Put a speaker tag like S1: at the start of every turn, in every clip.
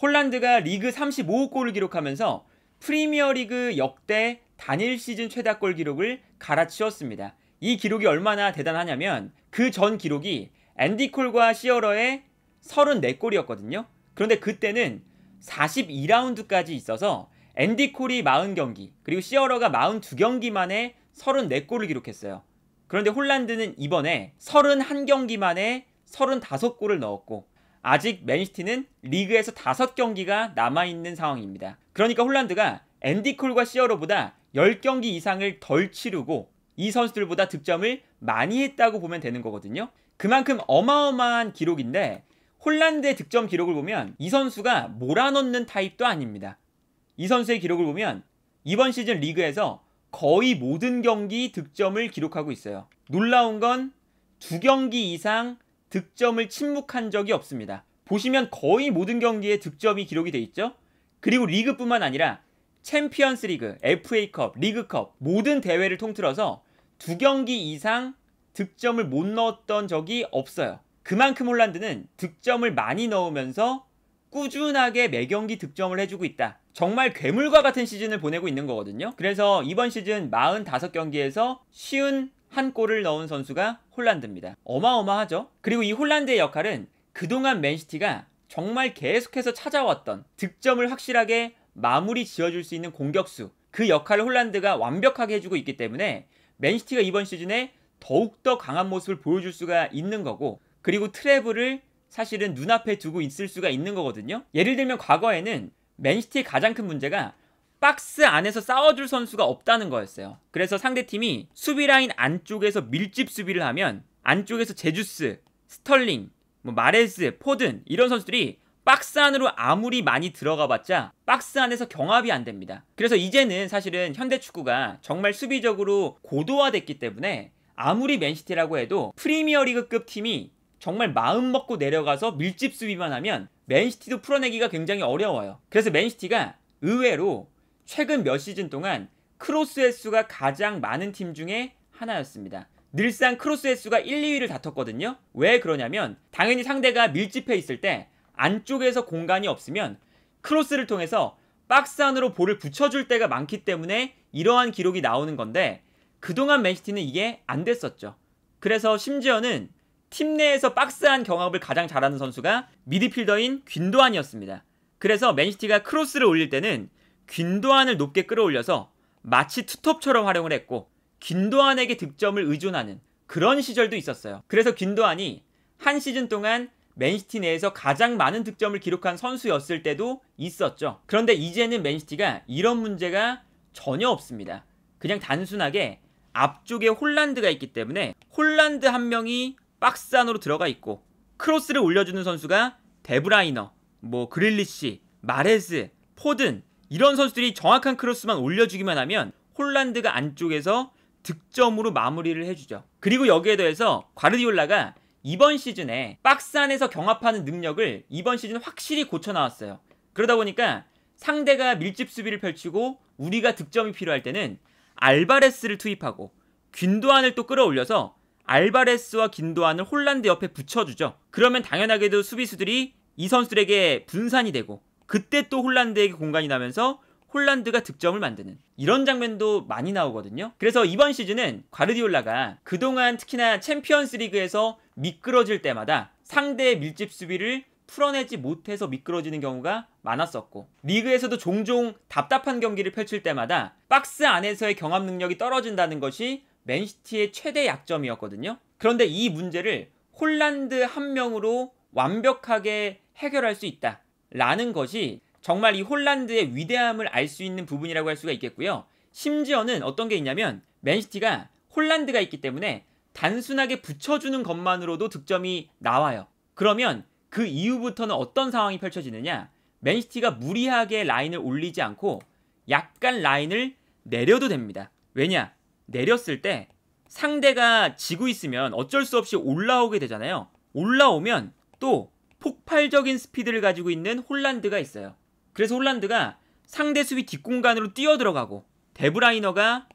S1: 홀란드가 리그 35골을 기록하면서 프리미어리그 역대 단일 시즌 최다골 기록을 갈아치웠습니다. 이 기록이 얼마나 대단하냐면 그 전 기록이 앤디 콜과 시어러의 34골이었거든요. 그런데 그때는 42라운드까지 있어서 앤디 콜이 40경기 그리고 시어러가 42경기만에 34골을 기록했어요. 그런데 홀란드는 이번에 31경기만에 35골을 넣었고 아직 맨시티는 리그에서 5경기가 남아있는 상황입니다. 그러니까 홀란드가 앤디 콜과 시어로보다 10경기 이상을 덜 치르고 이 선수들보다 득점을 많이 했다고 보면 되는 거거든요. 그만큼 어마어마한 기록인데 홀란드의 득점 기록을 보면 이 선수가 몰아넣는 타입도 아닙니다. 이 선수의 기록을 보면 이번 시즌 리그에서 거의 모든 경기 득점을 기록하고 있어요. 놀라운 건 두 경기 이상 득점을 침묵한 적이 없습니다. 보시면 거의 모든 경기에 득점이 기록이 돼 있죠. 그리고 리그뿐만 아니라 챔피언스 리그, FA컵, 리그컵 모든 대회를 통틀어서 두 경기 이상 득점을 못 넣었던 적이 없어요. 그만큼 홀란드는 득점을 많이 넣으면서 꾸준하게 매경기 득점을 해주고 있다. 정말 괴물과 같은 시즌을 보내고 있는 거거든요. 그래서 이번 시즌 45경기에서 쉬운 한 골을 넣은 선수가 홀란드입니다. 어마어마하죠? 그리고 이 홀란드의 역할은 그동안 맨시티가 정말 계속해서 찾아왔던 득점을 확실하게 마무리 지어줄 수 있는 공격수 그 역할을 홀란드가 완벽하게 해주고 있기 때문에 맨시티가 이번 시즌에 더욱더 강한 모습을 보여줄 수가 있는 거고 그리고 트래블을 사실은 눈앞에 두고 있을 수가 있는 거거든요. 예를 들면 과거에는 맨시티의 가장 큰 문제가 박스 안에서 싸워줄 선수가 없다는 거였어요. 그래서 상대팀이 수비라인 안쪽에서 밀집 수비를 하면 안쪽에서 제주스, 스털링, 뭐 마레스, 포든 이런 선수들이 박스 안으로 아무리 많이 들어가 봤자 박스 안에서 경합이 안 됩니다. 그래서 이제는 사실은 현대 축구가 정말 수비적으로 고도화됐기 때문에 아무리 맨시티라고 해도 프리미어리그급 팀이 정말 마음 먹고 내려가서 밀집 수비만 하면 맨시티도 풀어내기가 굉장히 어려워요. 그래서 맨시티가 의외로 최근 몇 시즌 동안 크로스 횟수가 가장 많은 팀 중에 하나였습니다. 늘상 크로스 횟수가 1, 2위를 다퉜거든요. 왜 그러냐면 당연히 상대가 밀집해 있을 때 안쪽에서 공간이 없으면 크로스를 통해서 박스 안으로 볼을 붙여줄 때가 많기 때문에 이러한 기록이 나오는 건데 그동안 맨시티는 이게 안 됐었죠. 그래서 심지어는 팀 내에서 박스 안 경합을 가장 잘하는 선수가 미드필더인 귄도안이었습니다. 그래서 맨시티가 크로스를 올릴 때는 균도안을 높게 끌어올려서 마치 투톱처럼 활용을 했고 균도안에게 득점을 의존하는 그런 시절도 있었어요. 그래서 균도안이 한 시즌 동안 맨시티 내에서 가장 많은 득점을 기록한 선수였을 때도 있었죠. 그런데 이제는 맨시티가 이런 문제가 전혀 없습니다. 그냥 단순하게 앞쪽에 홀란드가 있기 때문에 홀란드 한 명이 박스 안으로 들어가 있고 크로스를 올려주는 선수가 데브라이너, 뭐 그릴리시, 마레즈, 포든 이런 선수들이 정확한 크로스만 올려주기만 하면 홀란드가 안쪽에서 득점으로 마무리를 해주죠. 그리고 여기에 더해서 과르디올라가 이번 시즌에 박스 안에서 경합하는 능력을 이번 시즌 확실히 고쳐 나왔어요. 그러다 보니까 상대가 밀집 수비를 펼치고 우리가 득점이 필요할 때는 알바레스를 투입하고 균도안을 또 끌어올려서 알바레스와 긴도안을 홀란드 옆에 붙여주죠. 그러면 당연하게도 수비수들이 이 선수들에게 분산이 되고 그때 또 홀란드에게 공간이 나면서 홀란드가 득점을 만드는 이런 장면도 많이 나오거든요. 그래서 이번 시즌은 과르디올라가 그동안 특히나 챔피언스 리그에서 미끄러질 때마다 상대의 밀집 수비를 풀어내지 못해서 미끄러지는 경우가 많았었고 리그에서도 종종 답답한 경기를 펼칠 때마다 박스 안에서의 경합 능력이 떨어진다는 것이 맨시티의 최대 약점이었거든요. 그런데 이 문제를 홀란드 한 명으로 완벽하게 해결할 수 있다. 라는 것이 정말 이 홀란드의 위대함을 알 수 있는 부분이라고 할 수가 있겠고요. 심지어는 어떤 게 있냐면 맨시티가 홀란드가 있기 때문에 단순하게 붙여주는 것만으로도 득점이 나와요. 그러면 그 이후부터는 어떤 상황이 펼쳐지느냐? 맨시티가 무리하게 라인을 올리지 않고 약간 라인을 내려도 됩니다. 왜냐? 내렸을 때 상대가 지고 있으면 어쩔 수 없이 올라오게 되잖아요. 올라오면 또 폭발적인 스피드를 가지고 있는 홀란드가 있어요. 그래서 홀란드가 상대 수비 뒷공간으로 뛰어들어가고 데브라이너가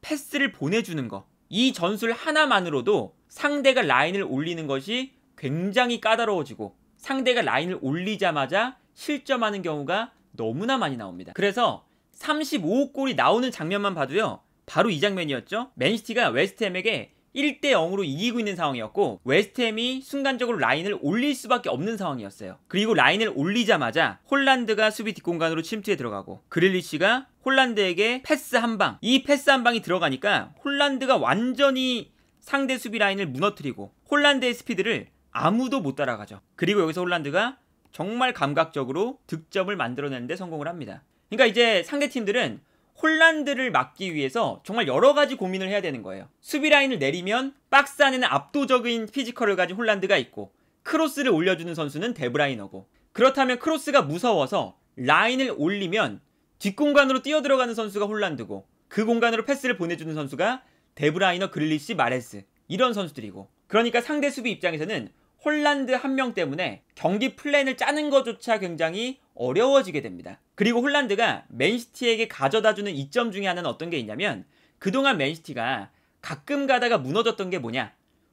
S1: 패스를 보내주는 거. 이 전술 하나만으로도 상대가 라인을 올리는 것이 굉장히 까다로워지고 상대가 라인을 올리자마자 실점하는 경우가 너무나 많이 나옵니다. 그래서 35골이 나오는 장면만 봐도요. 바로 이 장면이었죠. 맨시티가 웨스트햄에게 1대 0으로 이기고 있는 상황이었고 웨스트햄이 순간적으로 라인을 올릴 수밖에 없는 상황이었어요. 그리고 라인을 올리자마자 홀란드가 수비 뒷공간으로 침투에 들어가고 그릴리치가 홀란드에게 패스 한 방. 이 패스 한 방이 들어가니까 홀란드가 완전히 상대 수비 라인을 무너뜨리고 홀란드의 스피드를 아무도 못 따라가죠. 그리고 여기서 홀란드가 정말 감각적으로 득점을 만들어내는데 성공을 합니다. 그러니까 이제 상대 팀들은 혼란들을 막기 위해서 정말 여러 가지 고민을 해야 되는 거예요. 수비 라인을 내리면 박스 안에는 압도적인 피지컬을 가진 홀란드가 있고 크로스를 올려주는 선수는 데브라이너고 그렇다면 크로스가 무서워서 라인을 올리면 뒷공간으로 뛰어들어가는 선수가 홀란드고 그 공간으로 패스를 보내주는 선수가 데브라이너, 그릴리시, 마레스 이런 선수들이고 그러니까 상대 수비 입장에서는 홀란드 한 명 때문에 경기 플랜을 짜는 것조차 굉장히 어려워지게 됩니다. 그리고 홀란드가 맨시티에게 가져다주는 이점 중에 하나는 어떤 게 있냐면 그동안 맨시티가 가끔 가다가 무너졌던 게 뭐냐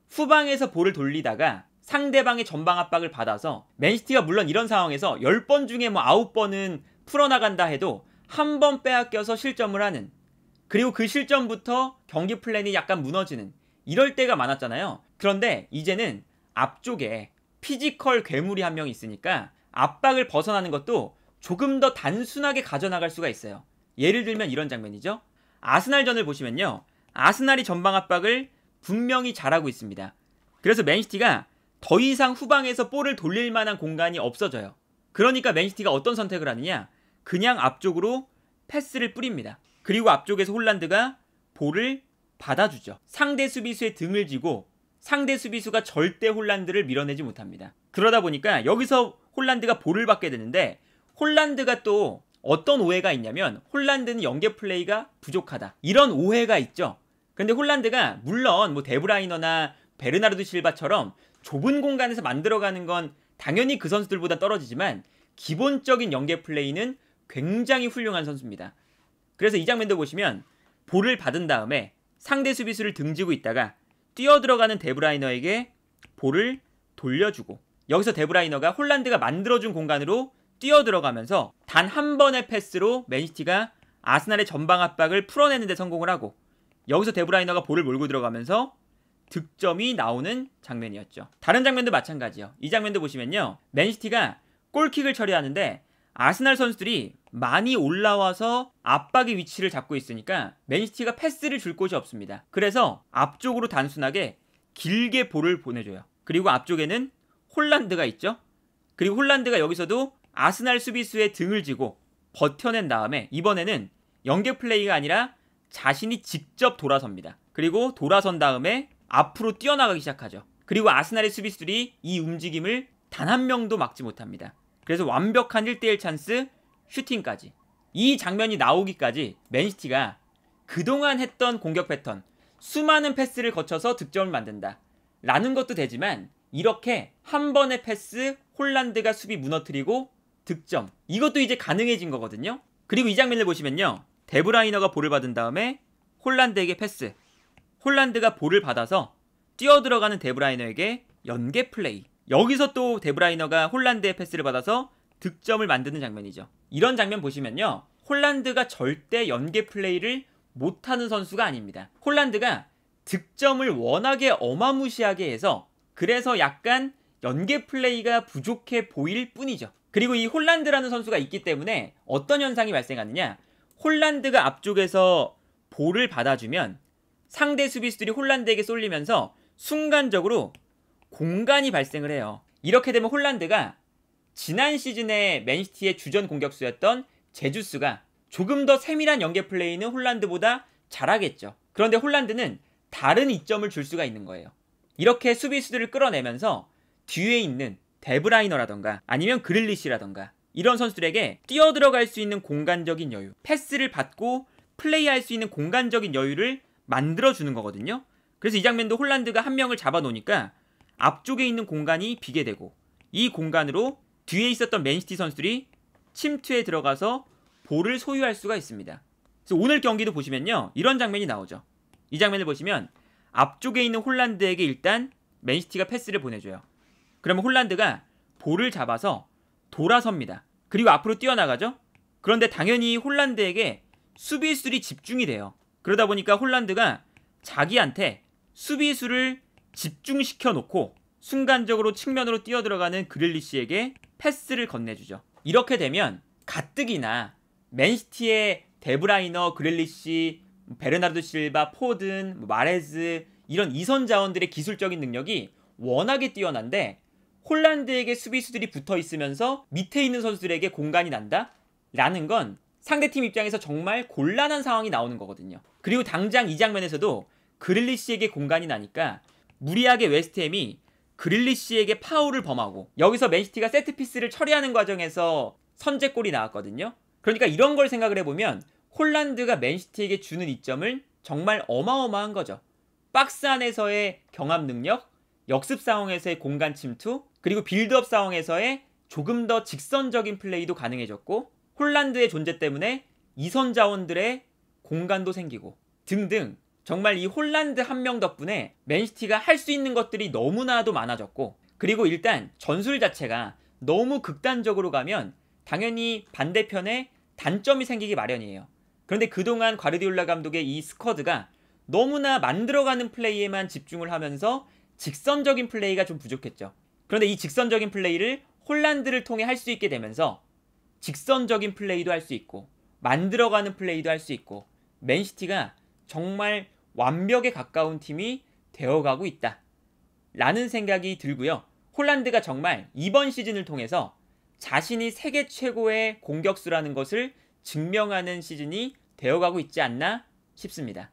S1: 후방에서 볼을 돌리다가 상대방의 전방 압박을 받아서 맨시티가 물론 이런 상황에서 10번 중에 뭐 9번은 풀어나간다 해도 한 번 빼앗겨서 실점을 하는 그리고 그 실점부터 경기 플랜이 약간 무너지는 이럴 때가 많았잖아요. 그런데 이제는 앞쪽에 피지컬 괴물이 한 명 있으니까 압박을 벗어나는 것도 조금 더 단순하게 가져나갈 수가 있어요. 예를 들면 이런 장면이죠. 아스날전을 보시면요. 아스날이 전방 압박을 분명히 잘하고 있습니다. 그래서 맨시티가 더 이상 후방에서 볼을 돌릴 만한 공간이 없어져요. 그러니까 맨시티가 어떤 선택을 하느냐? 그냥 앞쪽으로 패스를 뿌립니다. 그리고 앞쪽에서 홀란드가 볼을 받아주죠. 상대 수비수의 등을 쥐고 상대 수비수가 절대 홀란드를 밀어내지 못합니다. 그러다 보니까 여기서 홀란드가 볼을 받게 되는데 홀란드가 또 어떤 오해가 있냐면 홀란드는 연계 플레이가 부족하다. 이런 오해가 있죠. 근데 홀란드가 물론 뭐 데브라이너나 베르나르드 실바처럼 좁은 공간에서 만들어가는 건 당연히 그 선수들보다 떨어지지만 기본적인 연계 플레이는 굉장히 훌륭한 선수입니다. 그래서 이 장면도 보시면 볼을 받은 다음에 상대 수비수를 등지고 있다가 뛰어 들어가는 데브라이너에게 볼을 돌려주고 여기서 데브라이너가 홀란드가 만들어준 공간으로 뛰어 들어가면서 단 한 번의 패스로 맨시티가 아스날의 전방 압박을 풀어내는 데 성공을 하고 여기서 데브라이너가 볼을 몰고 들어가면서 득점이 나오는 장면이었죠. 다른 장면도 마찬가지요. 이 장면도 보시면요. 맨시티가 골킥을 처리하는데 아스날 선수들이 많이 올라와서 압박의 위치를 잡고 있으니까 맨시티가 패스를 줄 곳이 없습니다. 그래서 앞쪽으로 단순하게 길게 볼을 보내줘요. 그리고 앞쪽에는 홀란드가 있죠. 그리고 홀란드가 여기서도 아스날 수비수의 등을 지고 버텨낸 다음에 이번에는 연계 플레이가 아니라 자신이 직접 돌아섭니다. 그리고 돌아선 다음에 앞으로 뛰어나가기 시작하죠. 그리고 아스날의 수비수들이 이 움직임을 단 한 명도 막지 못합니다. 그래서 완벽한 1대1 찬스 슈팅까지 이 장면이 나오기까지 맨시티가 그동안 했던 공격 패턴 수많은 패스를 거쳐서 득점을 만든다 라는 것도 되지만 이렇게 한 번의 패스 홀란드가 수비 무너뜨리고 득점 이것도 이제 가능해진 거거든요 그리고 이 장면을 보시면요 데브라이너가 볼을 받은 다음에 홀란드에게 패스 홀란드가 볼을 받아서 뛰어들어가는 데브라이너에게 연계 플레이 여기서 또 데브라이너가 홀란드의 패스를 받아서 득점을 만드는 장면이죠. 이런 장면 보시면요. 홀란드가 절대 연계 플레이를 못하는 선수가 아닙니다. 홀란드가 득점을 워낙에 어마무시하게 해서 그래서 약간 연계 플레이가 부족해 보일 뿐이죠. 그리고 이 홀란드라는 선수가 있기 때문에 어떤 현상이 발생하느냐. 홀란드가 앞쪽에서 볼을 받아주면 상대 수비수들이 홀란드에게 쏠리면서 순간적으로 공간이 발생을 해요. 이렇게 되면 홀란드가 지난 시즌에 맨시티의 주전 공격수였던 제주스가 조금 더 세밀한 연계 플레이는 홀란드보다 잘하겠죠. 그런데 홀란드는 다른 이점을 줄 수가 있는 거예요. 이렇게 수비수들을 끌어내면서 뒤에 있는 데브라이너라던가 아니면 그릴리시라던가 이런 선수들에게 뛰어들어갈 수 있는 공간적인 여유, 패스를 받고 플레이할 수 있는 공간적인 여유를 만들어주는 거거든요. 그래서 이 장면도 홀란드가 한 명을 잡아놓으니까 앞쪽에 있는 공간이 비게 되고 이 공간으로 뒤에 있었던 맨시티 선수들이 침투에 들어가서 볼을 소유할 수가 있습니다. 그래서 오늘 경기도 보시면요. 이런 장면이 나오죠. 이 장면을 보시면 앞쪽에 있는 홀란드에게 일단 맨시티가 패스를 보내줘요. 그러면 홀란드가 볼을 잡아서 돌아섭니다. 그리고 앞으로 뛰어나가죠. 그런데 당연히 홀란드에게 수비수들이 집중이 돼요. 그러다 보니까 홀란드가 자기한테 수비수를 집중시켜 놓고 순간적으로 측면으로 뛰어들어가는 그릴리시에게 패스를 건네주죠. 이렇게 되면 가뜩이나 맨시티의 데브라이너, 그릴리시, 베르나르도 실바, 포든, 마레즈 이런 이선 자원들의 기술적인 능력이 워낙에 뛰어난데 홀란드에게 수비수들이 붙어 있으면서 밑에 있는 선수들에게 공간이 난다? 라는 건 상대팀 입장에서 정말 곤란한 상황이 나오는 거거든요. 그리고 당장 이 장면에서도 그릴리시에게 공간이 나니까 무리하게 웨스트햄이 그릴리시에게 파울을 범하고 여기서 맨시티가 세트피스를 처리하는 과정에서 선제골이 나왔거든요. 그러니까 이런 걸 생각을 해보면 홀란드가 맨시티에게 주는 이점을 정말 어마어마한 거죠. 박스 안에서의 경합 능력, 역습 상황에서의 공간 침투, 그리고 빌드업 상황에서의 조금 더 직선적인 플레이도 가능해졌고 홀란드의 존재 때문에 이선 자원들의 공간도 생기고 등등 정말 이 홀란드 한 명 덕분에 맨시티가 할 수 있는 것들이 너무나도 많아졌고 그리고 일단 전술 자체가 너무 극단적으로 가면 당연히 반대편에 단점이 생기기 마련이에요. 그런데 그동안 과르디올라 감독의 이 스쿼드가 너무나 만들어가는 플레이에만 집중을 하면서 직선적인 플레이가 좀 부족했죠. 그런데 이 직선적인 플레이를 홀란드를 통해 할 수 있게 되면서 직선적인 플레이도 할 수 있고 만들어가는 플레이도 할 수 있고 맨시티가 정말 완벽에 가까운 팀이 되어가고 있다. 라는 생각이 들고요. 홀란드가 정말 이번 시즌을 통해서 자신이 세계 최고의 공격수라는 것을 증명하는 시즌이 되어가고 있지 않나 싶습니다.